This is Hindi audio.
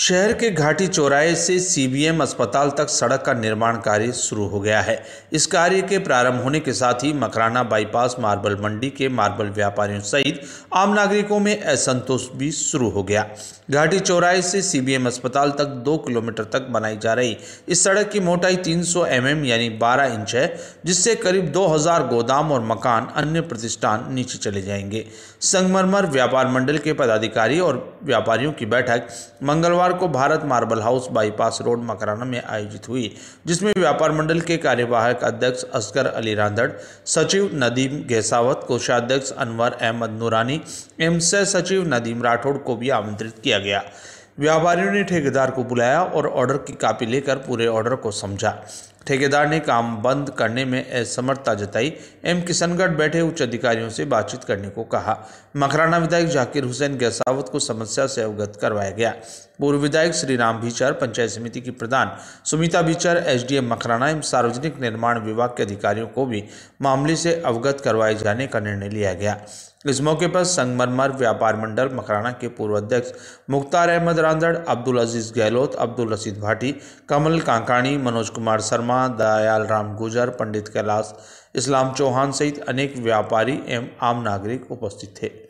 शहर के घाटी चौराहे से सीबीएम अस्पताल तक सड़क का निर्माण कार्य शुरू हो गया है इस कार्य के प्रारंभ होने के साथ ही मकराना बाईपास मार्बल मंडी के मार्बल व्यापारियों सहित आम नागरिकों में असंतोष भी शुरू हो गया घाटी चौराहे से सीबीएम अस्पताल तक दो किलोमीटर तक बनाई जा रही इस सड़क की मोटाई तीन सौ mm यानी बारह इंच है जिससे करीब दो गोदाम और मकान अन्य प्रतिष्ठान नीचे चले जाएंगे संगमरमर व्यापार मंडल के पदाधिकारी और व्यापारियों की बैठक मंगलवार शनिवार को Bharat marble house bypass road Makrana में आयोजित हुई जिसमें व्यापार मंडल के कार्यवाहक अध्यक्ष असगर अली रांधड़ सचिव नदीम घेसावत कोषाध्यक्ष अनवर अहमद नूरानी एम सचिव नदीम राठौड़ को भी आमंत्रित किया गया व्यापारियों ने ठेकेदार को बुलाया और ऑर्डर की कापी लेकर पूरे ऑर्डर को समझा ठेकेदार ने काम बंद करने में असमर्थता जताई एम किशनगढ़ बैठे उच्च अधिकारियों से बातचीत करने को कहा मखराना विधायक जाकिर हुसैन गैसावत को समस्या से अवगत करवाया गया पूर्व विधायक श्री राम भीचर पंचायत समिति की प्रधान सुमिता भीचर एसडीएम मखराना एवं सार्वजनिक निर्माण विभाग के अधिकारियों को भी मामले से अवगत करवाए जाने का निर्णय लिया गया इस मौके पर संगमरमर व्यापार मंडल मकराना के पूर्व अध्यक्ष मुख्तार अहमद रांदड़ अब्दुल अजीज गहलोत अब्दुल रशीद भाटी कमल कांकाणी मनोज कुमार शर्मा शर्मा दयाल राम गुजर पंडित कैलाश इस्लाम चौहान सहित अनेक व्यापारी एवं आम नागरिक उपस्थित थे